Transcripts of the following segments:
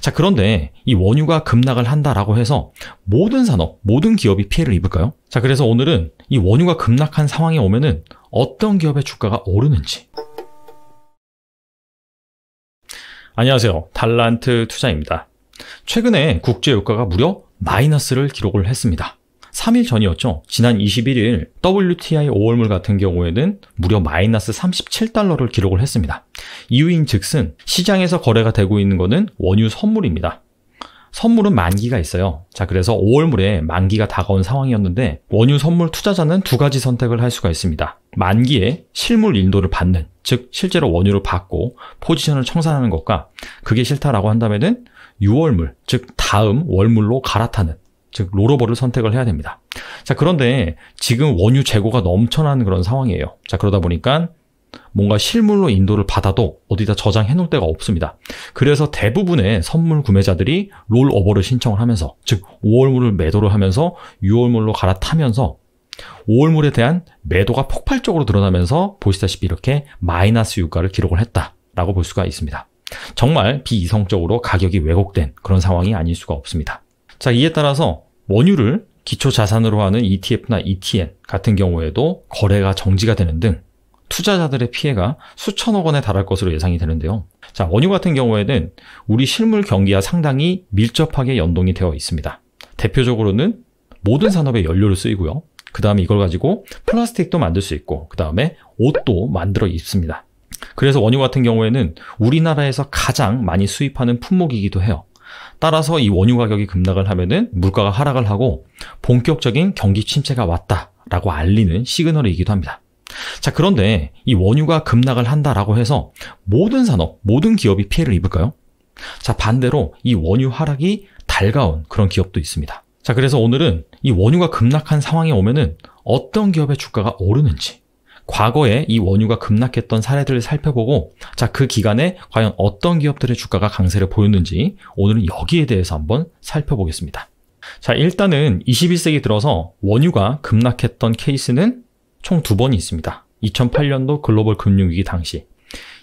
자, 그런데 이 원유가 급락을 한다라고 해서 모든 산업, 모든 기업이 피해를 입을까요? 자, 그래서 오늘은 이 원유가 급락한 상황에 오면은 어떤 기업의 주가가 오르는지. 안녕하세요. 달란트 투자입니다. 최근에 국제 유가가 무려 마이너스를 기록을 했습니다. 3일 전이었죠. 지난 21일 WTI 5월물 같은 경우에는 무려 마이너스 37달러를 기록을 했습니다. 이유인 즉슨 시장에서 거래가 되고 있는 것은 원유 선물입니다. 선물은 만기가 있어요. 자, 그래서 5월 물에 만기가 다가온 상황이었는데 원유 선물 투자자는 두 가지 선택을 할 수가 있습니다. 만기에 실물 인도를 받는, 즉 실제로 원유를 받고 포지션을 청산하는 것과 그게 싫다라고 한다면은 6월물, 즉 다음 월물로 갈아타는 즉 롤오버를 선택을 해야 됩니다. 자, 그런데 지금 원유 재고가 넘쳐나는 그런 상황이에요. 자, 그러다 보니까 뭔가 실물로 인도를 받아도 어디다 저장해 놓을 데가 없습니다. 그래서 대부분의 선물 구매자들이 롤오버를 신청을 하면서 즉 5월물을 매도를 하면서 6월물로 갈아타면서 5월물에 대한 매도가 폭발적으로 드러나면서 보시다시피 이렇게 마이너스 유가를 기록을 했다라고 볼 수가 있습니다. 정말 비이성적으로 가격이 왜곡된 그런 상황이 아닐 수가 없습니다. 자, 이에 따라서 원유를 기초 자산으로 하는 ETF나 ETN 같은 경우에도 거래가 정지가 되는 등 투자자들의 피해가 수천억 원에 달할 것으로 예상이 되는데요. 자, 원유 같은 경우에는 우리 실물 경기와 상당히 밀접하게 연동이 되어 있습니다. 대표적으로는 모든 산업에 연료를 쓰이고요. 그 다음에 이걸 가지고 플라스틱도 만들 수 있고, 그 다음에 옷도 만들어 입습니다. 그래서 원유 같은 경우에는 우리나라에서 가장 많이 수입하는 품목이기도 해요. 따라서 이 원유 가격이 급락을 하면은 물가가 하락을 하고 본격적인 경기 침체가 왔다라고 알리는 시그널이기도 합니다. 자, 그런데 이 원유가 급락을 한다라고 해서 모든 산업, 모든 기업이 피해를 입을까요? 자, 반대로 이 원유 하락이 달가운 그런 기업도 있습니다. 자, 그래서 오늘은 이 원유가 급락한 상황에 오면은 어떤 기업의 주가가 오르는지, 과거에 이 원유가 급락했던 사례들을 살펴보고, 자, 그 기간에 과연 어떤 기업들의 주가가 강세를 보였는지, 오늘은 여기에 대해서 한번 살펴보겠습니다. 자, 일단은 21세기 들어서 원유가 급락했던 케이스는 총두 번이 있습니다. 2008년도 글로벌 금융위기 당시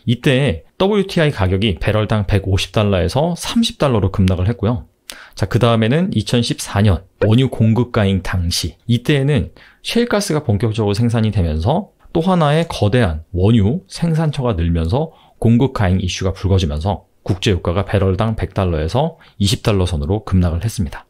이때 WTI 가격이 배럴당 150달러에서 30달러로 급락을 했고요. 자, 그 다음에는 2014년 원유 공급가인 당시 이때에는 셰일가스가 본격적으로 생산이 되면서 또 하나의 거대한 원유 생산처가 늘면서 공급가잉 이슈가 불거지면서 국제유가가 배럴당 100달러에서 20달러 선으로 급락을 했습니다.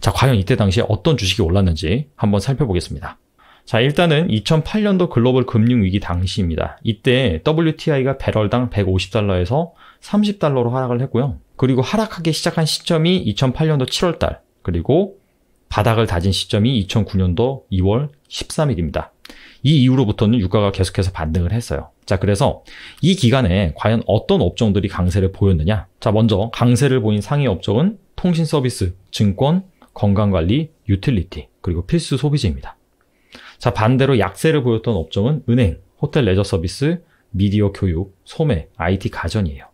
자, 과연 이때 당시에 어떤 주식이 올랐는지 한번 살펴보겠습니다. 자, 일단은 2008년도 글로벌 금융위기 당시입니다. 이때 WTI가 배럴당 150달러에서 30달러로 하락을 했고요. 그리고 하락하기 시작한 시점이 2008년도 7월달, 그리고 바닥을 다진 시점이 2009년도 2월 13일입니다. 이 이후로부터는 유가가 계속해서 반등을 했어요. 자, 그래서 이 기간에 과연 어떤 업종들이 강세를 보였느냐? 자, 먼저 강세를 보인 상위 업종은 통신 서비스, 증권, 건강관리, 유틸리티, 그리고 필수 소비재입니다. 자, 반대로 약세를 보였던 업종은 은행, 호텔 레저 서비스, 미디어 교육, 소매, IT 가전이에요.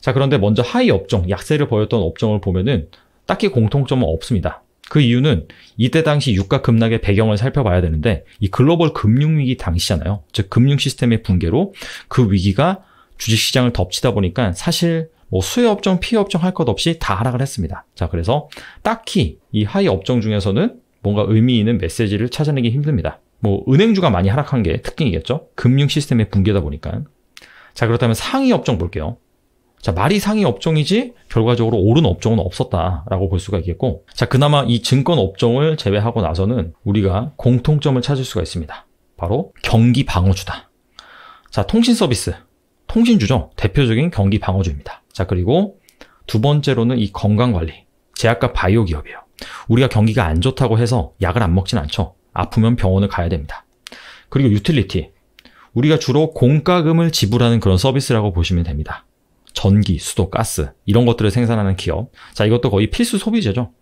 자, 그런데 먼저 하위 업종, 약세를 보였던 업종을 보면은 딱히 공통점은 없습니다. 그 이유는 이때 당시 유가 급락의 배경을 살펴봐야 되는데 이 글로벌 금융위기 당시잖아요. 즉 금융 시스템의 붕괴로 그 위기가 주식시장을 덮치다 보니까 사실 뭐수혜업종 피요업종 할 것 없이 다 하락을 했습니다. 자, 그래서 딱히 이 하위 업종 중에서는 뭔가 의미 있는 메시지를 찾아내기 힘듭니다. 뭐 은행주가 많이 하락한 게 특징이겠죠. 금융 시스템의 붕괴다 보니까. 자 그렇다면 상위 업종 볼게요. 자 말이 상위 업종이지 결과적으로 오른 업종은 없었다라고 볼 수가 있겠고 자 그나마 이 증권 업종을 제외하고 나서는 우리가 공통점을 찾을 수가 있습니다. 바로 경기 방어주다. 자 통신 서비스 통신주죠. 대표적인 경기 방어주입니다. 자 그리고 두 번째로는 이 건강관리 제약과 바이오 기업이에요. 우리가 경기가 안 좋다고 해서 약을 안 먹진 않죠. 아프면 병원을 가야 됩니다. 그리고 유틸리티. 우리가 주로 공과금을 지불하는 그런 서비스라고 보시면 됩니다. 전기, 수도, 가스 이런 것들을 생산하는 기업. 자, 이것도 거의 필수 소비재죠.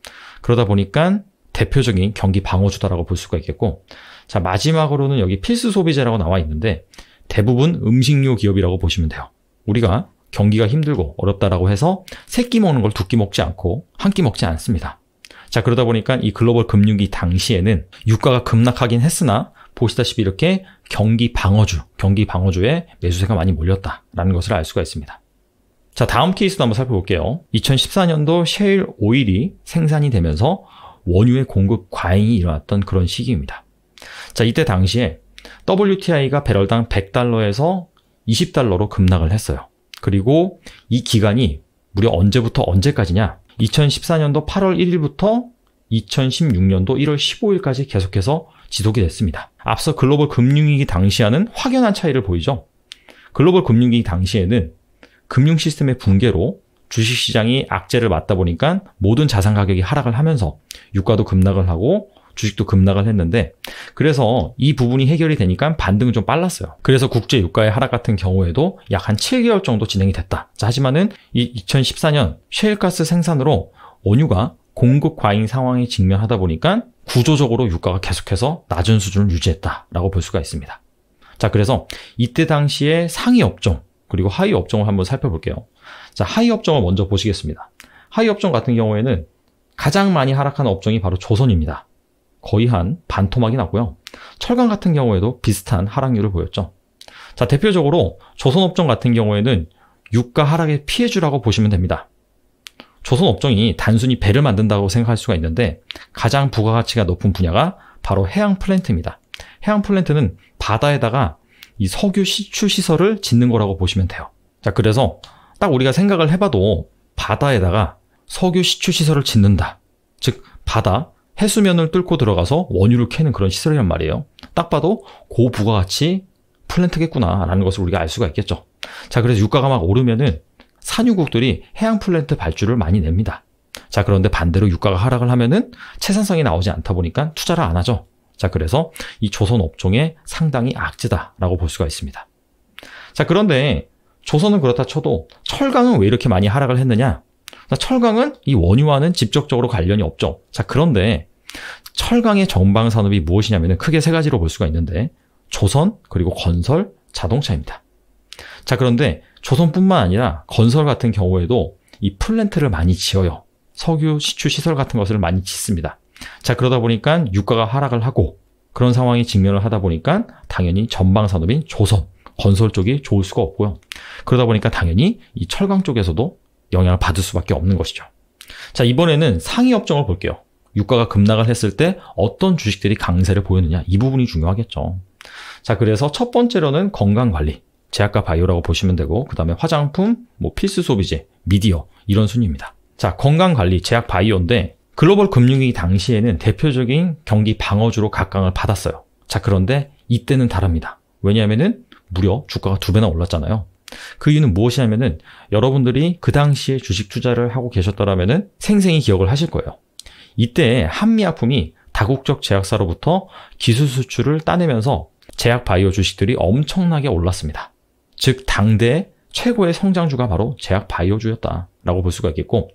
그러다 보니까 대표적인 경기 방어주다라고 볼 수가 있겠고 자, 마지막으로는 여기 필수 소비재라고 나와 있는데 대부분 음식료 기업이라고 보시면 돼요. 우리가 경기가 힘들고 어렵다라고 해서 세끼 먹는 걸 두끼 먹지 않고 한끼 먹지 않습니다. 자, 그러다 보니까 이 글로벌 금융기 당시에는 유가가 급락하긴 했으나 보시다시피 이렇게 경기 방어주, 경기 방어주에 매수세가 많이 몰렸다라는 것을 알 수가 있습니다. 자, 다음 케이스도 한번 살펴볼게요. 2014년도 셰일 오일이 생산이 되면서 원유의 공급 과잉이 일어났던 그런 시기입니다. 자, 이때 당시에 WTI가 배럴당 100달러에서 20달러로 급락을 했어요. 그리고 이 기간이 무려 언제부터 언제까지냐? 2014년도 8월 1일부터 2016년도 1월 15일까지 계속해서 지속이 됐습니다. 앞서 글로벌 금융위기 당시와는 확연한 차이를 보이죠. 글로벌 금융위기 당시에는 금융 시스템의 붕괴로 주식시장이 악재를 맞다 보니까 모든 자산 가격이 하락을 하면서 유가도 급락을 하고 주식도 급락을 했는데 그래서 이 부분이 해결이 되니까 반등은 좀 빨랐어요. 그래서 국제 유가의 하락 같은 경우에도 약한 7개월 정도 진행이 됐다. 자, 하지만은 이 2014년 셰일가스 생산으로 원유가 공급 과잉 상황에 직면하다 보니까 구조적으로 유가가 계속해서 낮은 수준을 유지했다라고 볼 수가 있습니다. 자, 그래서 이때 당시에 상위 업종 그리고 하위 업종을 한번 살펴볼게요. 자, 하위 업종을 먼저 보시겠습니다. 하위 업종 같은 경우에는 가장 많이 하락한 업종이 바로 조선입니다. 거의 한 반토막이 났고요. 철강 같은 경우에도 비슷한 하락률을 보였죠. 자, 대표적으로 조선업종 같은 경우에는 유가 하락의 피해주라고 보시면 됩니다. 조선업종이 단순히 배를 만든다고 생각할 수가 있는데 가장 부가가치가 높은 분야가 바로 해양 플랜트입니다. 해양 플랜트는 바다에다가 이 석유 시추 시설을 짓는 거라고 보시면 돼요. 자, 그래서 딱 우리가 생각을 해봐도 바다에다가 석유 시추 시설을 짓는다. 즉, 바다 해수면을 뚫고 들어가서 원유를 캐는 그런 시설이란 말이에요. 딱 봐도 고부가가치 플랜트겠구나라는 것을 우리가 알 수가 있겠죠. 자, 그래서 유가가 막 오르면은 산유국들이 해양 플랜트 발주를 많이 냅니다. 자, 그런데 반대로 유가가 하락을 하면은 채산성이 나오지 않다 보니까 투자를 안 하죠. 자, 그래서 이 조선 업종에 상당히 악재다라고 볼 수가 있습니다. 자, 그런데 조선은 그렇다 쳐도 철강은 왜 이렇게 많이 하락을 했느냐? 철강은 이 원유와는 직접적으로 관련이 없죠. 자, 그런데 철강의 전방 산업이 무엇이냐면 크게 세 가지로 볼 수가 있는데 조선 그리고 건설 자동차입니다. 자 그런데 조선뿐만 아니라 건설 같은 경우에도 이 플랜트를 많이 지어요. 석유 시추 시설 같은 것을 많이 짓습니다. 자 그러다 보니까 유가가 하락을 하고 그런 상황에 직면을 하다 보니까 당연히 전방 산업인 조선 건설 쪽이 좋을 수가 없고요. 그러다 보니까 당연히 이 철강 쪽에서도 영향을 받을 수밖에 없는 것이죠. 자 이번에는 상위 업종을 볼게요. 유가가 급락을 했을 때 어떤 주식들이 강세를 보였느냐 이 부분이 중요하겠죠. 자 그래서 첫 번째로는 건강관리 제약과 바이오라고 보시면 되고 그 다음에 화장품, 뭐 필수 소비재, 미디어 이런 순입니다. 자 건강관리 제약 바이오인데 글로벌 금융위기 당시에는 대표적인 경기 방어주로 각광을 받았어요. 자 그런데 이때는 다릅니다. 왜냐하면은 무려 주가가 두 배나 올랐잖아요. 그 이유는 무엇이냐면은 여러분들이 그 당시에 주식 투자를 하고 계셨더라면은 생생히 기억을 하실 거예요. 이때 한미약품이 다국적 제약사로부터 기술 수출을 따내면서 제약 바이오 주식들이 엄청나게 올랐습니다. 즉 당대 최고의 성장주가 바로 제약 바이오주였다라고 볼 수가 있겠고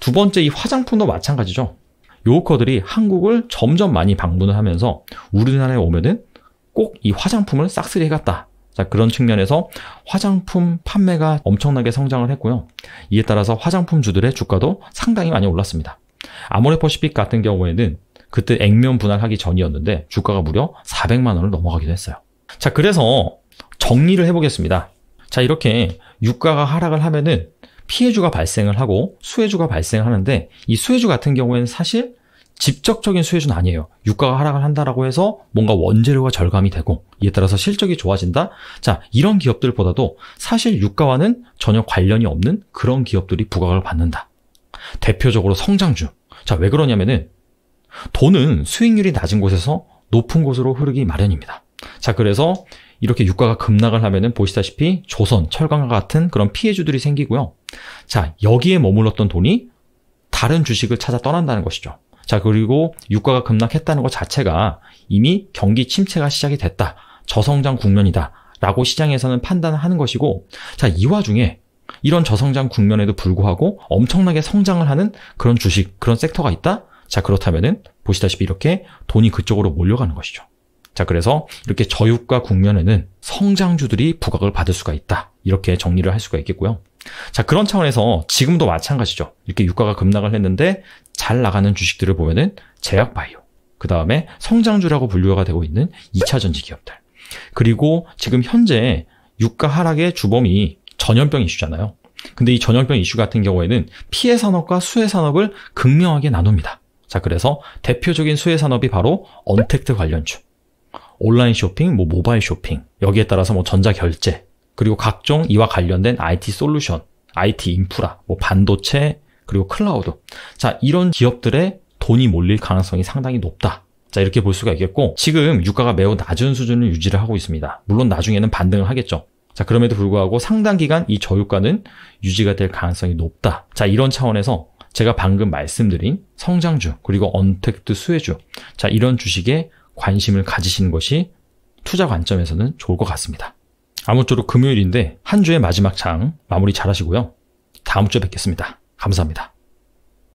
두 번째 이 화장품도 마찬가지죠. 요커들이 한국을 점점 많이 방문을 하면서 우리나라에 오면은 꼭 이 화장품을 싹쓸이 해갔다. 자, 그런 측면에서 화장품 판매가 엄청나게 성장을 했고요. 이에 따라서 화장품 주들의 주가도 상당히 많이 올랐습니다. 아모레퍼시픽 같은 경우에는 그때 액면 분할하기 전이었는데 주가가 무려 400만 원을 넘어가기도 했어요. 자, 그래서 정리를 해보겠습니다. 자, 이렇게 유가가 하락을 하면은 피해주가 발생을 하고 수혜주가 발생하는데 이 수혜주 같은 경우에는 사실 직접적인 수혜주는 아니에요. 유가가 하락을 한다라고 해서 뭔가 원재료가 절감이 되고 이에 따라서 실적이 좋아진다. 자, 이런 기업들보다도 사실 유가와는 전혀 관련이 없는 그런 기업들이 부각을 받는다. 대표적으로 성장주, 자, 왜 그러냐면은 돈은 수익률이 낮은 곳에서 높은 곳으로 흐르기 마련입니다. 자, 그래서 이렇게 유가가 급락을 하면은 보시다시피 조선, 철강과 같은 그런 피해주들이 생기고요. 자, 여기에 머물렀던 돈이 다른 주식을 찾아 떠난다는 것이죠. 자, 그리고 유가가 급락했다는 것 자체가 이미 경기 침체가 시작이 됐다. 저성장 국면이다. 라고 시장에서는 판단을 하는 것이고, 자, 이 와중에 이런 저성장 국면에도 불구하고 엄청나게 성장을 하는 그런 주식, 그런 섹터가 있다? 자, 그렇다면은 보시다시피 이렇게 돈이 그쪽으로 몰려가는 것이죠. 자, 그래서 이렇게 저유가 국면에는 성장주들이 부각을 받을 수가 있다. 이렇게 정리를 할 수가 있겠고요. 자, 그런 차원에서 지금도 마찬가지죠. 이렇게 유가가 급락을 했는데 잘 나가는 주식들을 보면은 제약바이오, 그 다음에 성장주라고 분류가 되고 있는 2차 전지 기업들. 그리고 지금 현재 유가 하락의 주범이 전염병 이슈잖아요. 근데 이 전염병 이슈 같은 경우에는 피해 산업과 수혜 산업을 극명하게 나눕니다. 자, 그래서 대표적인 수혜 산업이 바로 언택트 관련주. 온라인 쇼핑, 뭐 모바일 쇼핑, 여기에 따라서 뭐 전자 결제, 그리고 각종 이와 관련된 IT 솔루션, IT 인프라, 뭐 반도체, 그리고 클라우드. 자, 이런 기업들의 돈이 몰릴 가능성이 상당히 높다. 자, 이렇게 볼 수가 있겠고, 지금 유가가 매우 낮은 수준을 유지를 하고 있습니다. 물론 나중에는 반등을 하겠죠. 자, 그럼에도 불구하고 상당 기간 이 저유가는 유지가 될 가능성이 높다. 자, 이런 차원에서 제가 방금 말씀드린 성장주, 그리고 언택트 수혜주. 자, 이런 주식에 관심을 가지시는 것이 투자 관점에서는 좋을 것 같습니다. 아무쪼록 금요일인데 한 주의 마지막 장 마무리 잘 하시고요. 다음 주에 뵙겠습니다. 감사합니다.